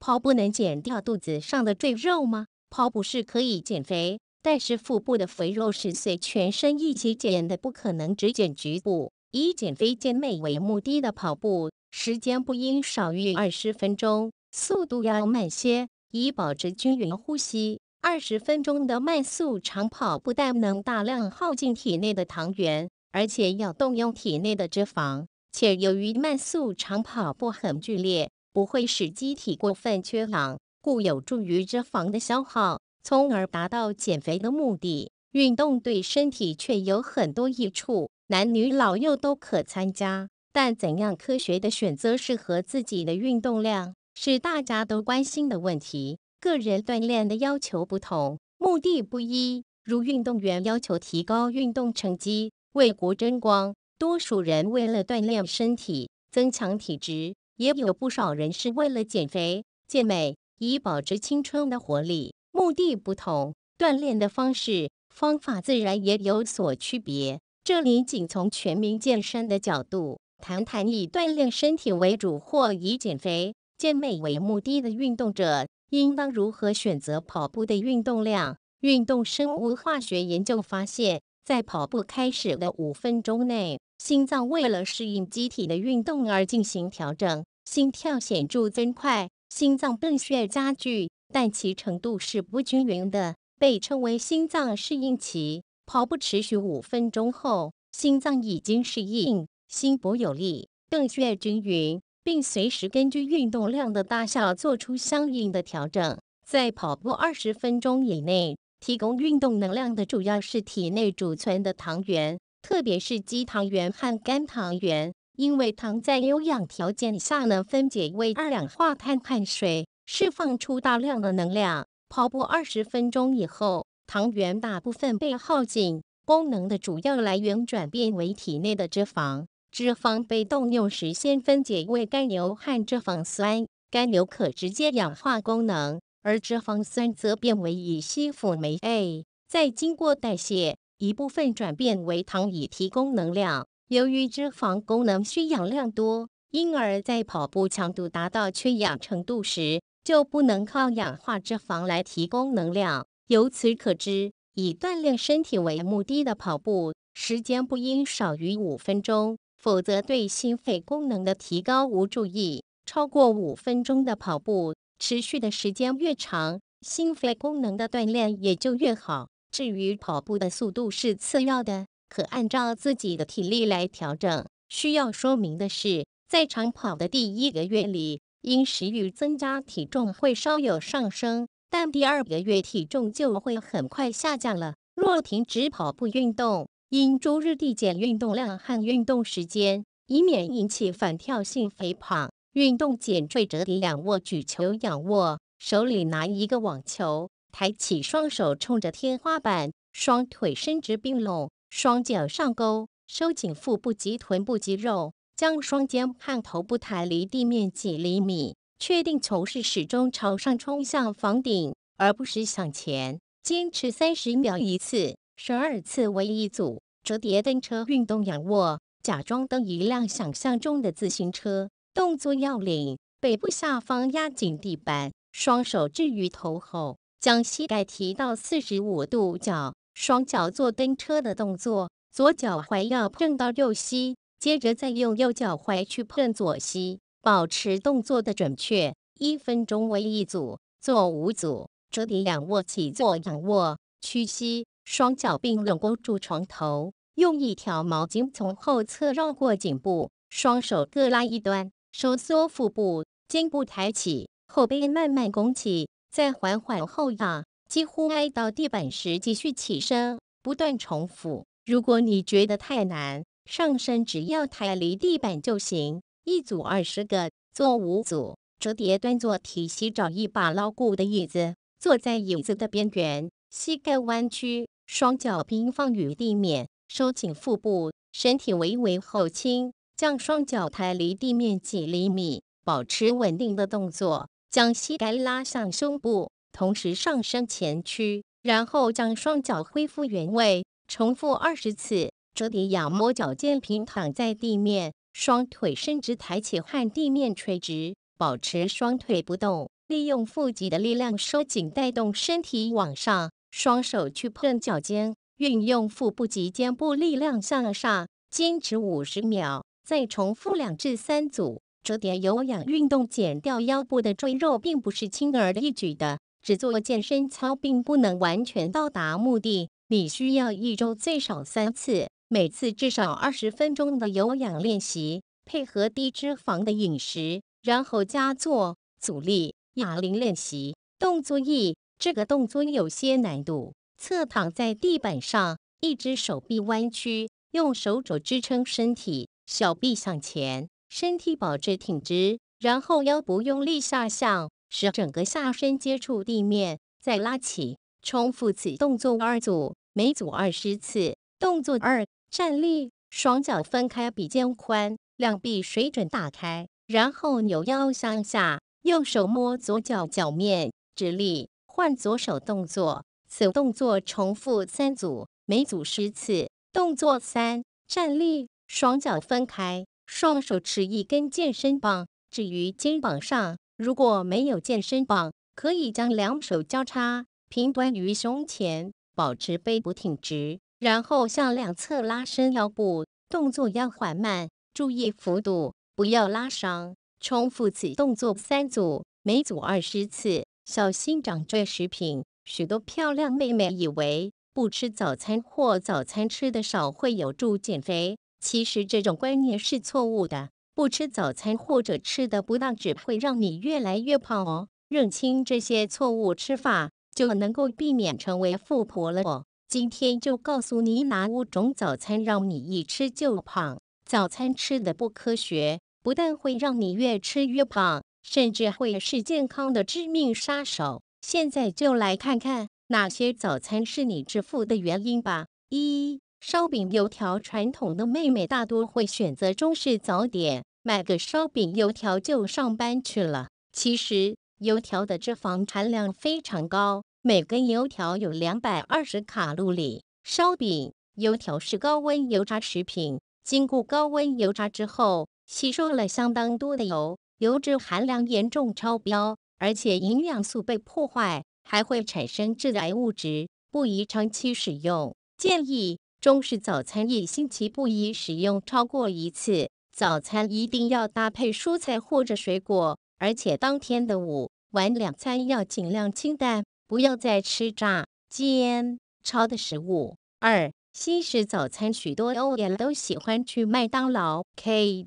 跑步能减掉肚子上的赘肉吗？跑步是可以减肥，但是腹部的肥肉是随全身一起减的，不可能只减局部。以减肥健美为目的的跑步，时间不应少于二十分钟，速度要慢些，以保持均匀呼吸。二十分钟的慢速长跑不但能大量耗尽体内的糖原，而且要动用体内的脂肪。且由于慢速长跑步很剧烈。不会使机体过分缺氧，故有助于脂肪的消耗，从而达到减肥的目的。运动对身体却有很多益处，男女老幼都可参加。但怎样科学的选择适合自己的运动量，是大家都关心的问题。个人锻炼的要求不同，目的不一。如运动员要求提高运动成绩，为国争光；多数人为了锻炼身体，增强体质。也有不少人是为了减肥、健美，以保持青春的活力。目的不同，锻炼的方式方法自然也有所区别。这里仅从全民健身的角度，谈谈以锻炼身体为主，或以减肥、健美为目的的运动者，应当如何选择跑步的运动量。运动生物化学研究发现，在跑步开始的五分钟内，心脏为了适应机体的运动而进行调整。心跳显著增快，心脏泵血加剧，但其程度是不均匀的，被称为心脏适应期。跑步持续五分钟后，心脏已经适应，心搏有力，泵血均匀，并随时根据运动量的大小做出相应的调整。在跑步二十分钟以内，提供运动能量的主要是体内储存的糖原，特别是肌糖原和肝糖原。因为糖在有氧条件下能分解为二氧化碳碳水，释放出大量的能量。跑步二十分钟以后，糖原大部分被耗尽，功能的主要来源转变为体内的脂肪。脂肪被动用时，先分解为甘油和脂肪酸，甘油可直接氧化功能，而脂肪酸则变为乙烯辅酶 A，再经过代谢，一部分转变为糖以提供能量。由于脂肪功能需氧量多，因而，在跑步强度达到缺氧程度时，就不能靠氧化脂肪来提供能量。由此可知，以锻炼身体为目的的跑步时间不应少于五分钟，否则对心肺功能的提高无注意。超过五分钟的跑步，持续的时间越长，心肺功能的锻炼也就越好。至于跑步的速度是次要的。可按照自己的体力来调整。需要说明的是，在长跑的第一个月里，因食欲增加，体重会稍有上升，但第二个月体重就会很快下降了。若停止跑步运动，应逐日递减运动量和运动时间，以免引起反跳性肥胖。运动减坠折叠仰卧举球仰卧，手里拿一个网球，抬起双手冲着天花板，双腿伸直并拢。双脚上勾，收紧腹部及臀部肌肉，将双肩和头部抬离地面几厘米，确定球是始终朝上冲向房顶，而不是向前。坚持三十秒一次，十二次为一组。折叠蹬车运动，仰卧，假装蹬一辆想象中的自行车。动作要领：背部下方压紧地板，双手置于头后，将膝盖提到四十五度角。双脚做蹬车的动作，左脚踝要碰到右膝，接着再用右脚踝去碰左膝，保持动作的准确。一分钟为一组，做五组。折叠仰卧起坐：仰卧，屈膝，双脚并拢勾住床头，用一条毛巾从后侧绕过颈部，双手各拉一端，收缩腹部，肩部抬起，后背慢慢拱起，再缓缓后仰。几乎挨到地板时，继续起身，不断重复。如果你觉得太难，上身只要抬离地板就行。一组二十个，做五组。折叠端坐体膝，找一把牢固的椅子，坐在椅子的边缘，膝盖弯曲，双脚平放于地面，收紧腹部，身体微微后倾，将双脚抬离地面几厘米，保持稳定的动作，将膝盖拉向胸部。同时上身前屈，然后将双脚恢复原位，重复二十次。折叠仰卧，脚尖平躺在地面，双腿伸直抬起，和地面垂直，保持双腿不动，利用腹肌的力量收紧，带动身体往上，双手去碰脚尖，运用腹部及肩部力量向上，坚持五十秒，再重复两至三组。折叠有氧运动减掉腰部的赘肉，并不是轻而易举的。只做健身操并不能完全到达目的，你需要一周最少三次，每次至少二十分钟的有氧练习，配合低脂肪的饮食，然后加做阻力哑铃练习。动作一，这个动作有些难度。侧躺在地板上，一只手臂弯曲，用手肘支撑身体，小臂向前，身体保持挺直，然后腰部用力下向。使整个下身接触地面，再拉起，重复此动作二组，每组二十次。动作二，站立，双脚分开比肩宽，两臂水准打开，然后扭腰向下，右手摸左脚脚面，直立，换左手动作。此动作重复三组，每组十次。动作三，站立，双脚分开，双手持一根健身棒，置于肩膀上。如果没有健身棒，可以将两手交叉平端于胸前，保持背部挺直，然后向两侧拉伸腰部，动作要缓慢，注意幅度，不要拉伤。重复此动作三组，每组二十次。小心长赘食品。许多漂亮妹妹以为不吃早餐或早餐吃的少，会有助减肥，其实这种观念是错误的。不吃早餐或者吃的不当，只会让你越来越胖哦。认清这些错误吃法，就能够避免成为富婆了哦。今天就告诉你哪五种早餐让你一吃就胖。早餐吃的不科学，不但会让你越吃越胖，甚至会是健康的致命杀手。现在就来看看哪些早餐是你致富的原因吧。一、烧饼、油条。传统的妹妹大多会选择中式早点。买个烧饼、油条就上班去了。其实，油条的脂肪含量非常高，每根油条有两百二十卡路里。烧饼、油条是高温油炸食品，经过高温油炸之后，吸收了相当多的油，油脂含量严重超标，而且营养素被破坏，还会产生致癌物质，不宜长期使用。建议中式早餐一星期不宜使用超过一次。早餐一定要搭配蔬菜或者水果，而且当天的午、晚两餐要尽量清淡，不要再吃炸、煎、炒的食物。二、西式早餐，许多欧人都喜欢去麦当劳、KFC、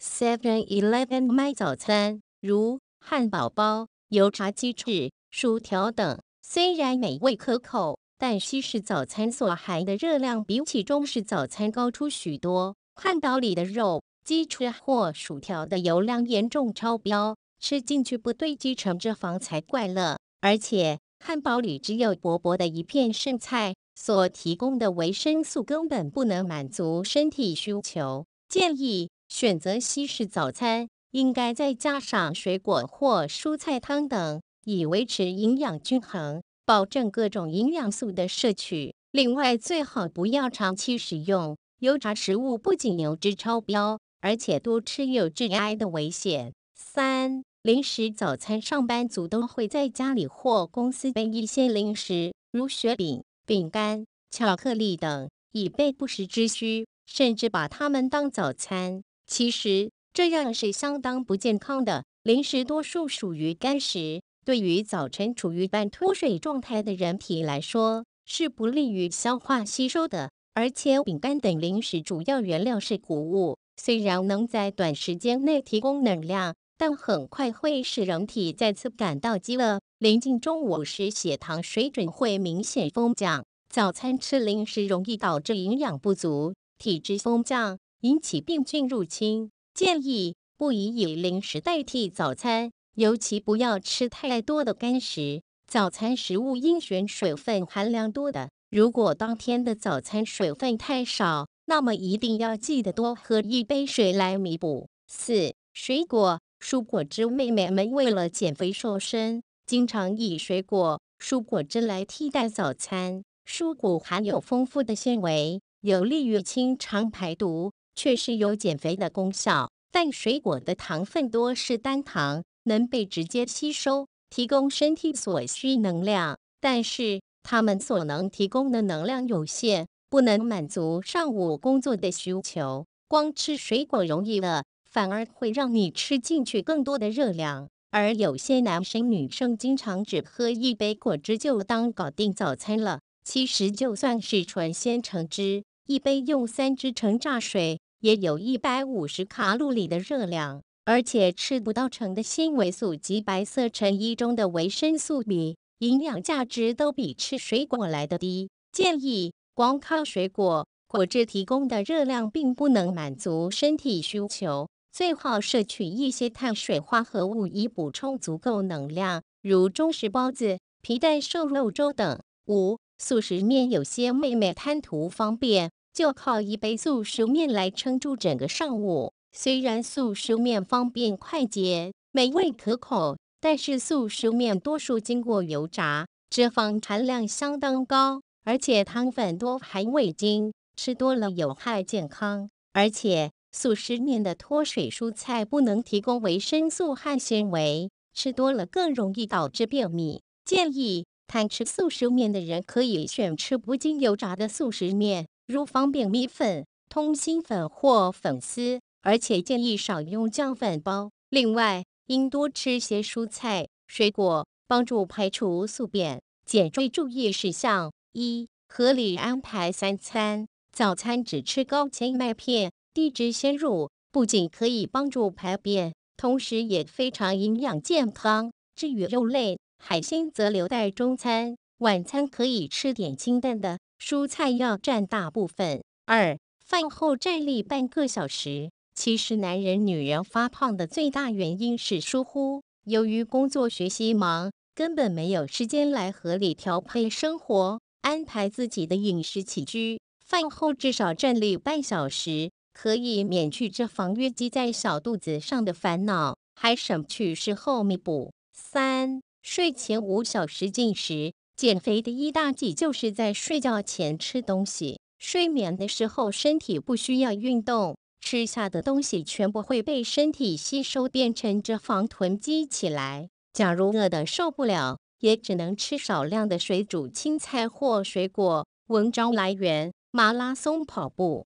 Seven Eleven 买早餐，如汉堡包、油炸鸡翅、薯条等。虽然美味可口，但西式早餐所含的热量比起中式早餐高出许多。汉堡里的肉、鸡翅或薯条的油量严重超标，吃进去不堆积成脂肪才怪了。而且，汉堡里只有薄薄的一片剩菜，所提供的维生素根本不能满足身体需求。建议选择西式早餐，应该再加上水果或蔬菜汤等，以维持营养均衡，保证各种营养素的摄取。另外，最好不要长期食用。油炸食物不仅油脂超标，而且多吃有致癌的危险。三、零食早餐，上班族都会在家里或公司备一些零食，如雪饼、饼干、巧克力等，以备不时之需，甚至把它们当早餐。其实这样是相当不健康的。零食多数属于干食，对于早晨处于半脱水状态的人体来说，是不利于消化吸收的。而且，饼干等零食主要原料是谷物，虽然能在短时间内提供能量，但很快会使人体再次感到饥饿。临近中午时，血糖水准会明显疯降。早餐吃零食容易导致营养不足、体质疯降，引起病菌入侵。建议不宜以零食代替早餐，尤其不要吃太多的干食。早餐食物应选水分含量多的。如果当天的早餐水分太少，那么一定要记得多喝一杯水来弥补。四、水果蔬果汁，妹妹们为了减肥瘦身，经常以水果蔬果汁来替代早餐。蔬果含有丰富的纤维，有利于清肠排毒，确实有减肥的功效。但水果的糖分多是单糖，能被直接吸收，提供身体所需能量。但是。他们所能提供的能量有限，不能满足上午工作的需求。光吃水果容易饿，反而会让你吃进去更多的热量。而有些男生女生经常只喝一杯果汁就当搞定早餐了。其实就算是纯鲜橙汁，一杯用三只橙榨水也有一百五十卡路里的热量，而且吃不到橙的纤维素及白色橙衣中的维生素 B。营养价值都比吃水果来的低，建议光靠水果果汁提供的热量并不能满足身体需求，最好摄取一些碳水化合物以补充足够能量，如中式包子、皮蛋瘦肉粥等。五、速食面有些妹妹贪图方便，就靠一杯速食面来撑住整个上午。虽然素食面方便快捷，美味可口。但是素食面多数经过油炸，脂肪含量相当高，而且汤粉多含味精，吃多了有害健康。而且素食面的脱水蔬菜不能提供维生素和纤维，吃多了更容易导致便秘。建议贪吃素食面的人可以选吃不经油炸的素食面，如方便米粉、通心粉或粉丝，而且建议少用酱粉包。另外，应多吃些蔬菜、水果，帮助排除宿便。减重注意事项：一、合理安排三餐，早餐只吃高纤麦片、低脂鲜乳，不仅可以帮助排便，同时也非常营养健康。至于肉类、海鲜，则留在中餐；晚餐可以吃点清淡的蔬菜，要占大部分。二、饭后站立半个小时。其实，男人、女人发胖的最大原因是疏忽。由于工作、学习忙，根本没有时间来合理调配生活，安排自己的饮食起居。饭后至少站立半小时，可以免去这防御积在小肚子上的烦恼，还省去事后弥补。三、睡前五小时进食，减肥的一大忌就是在睡觉前吃东西。睡眠的时候，身体不需要运动。吃下的东西全部会被身体吸收，变成脂肪囤积起来。假如饿得受不了，也只能吃少量的水煮青菜或水果。文章来源：马拉松跑步。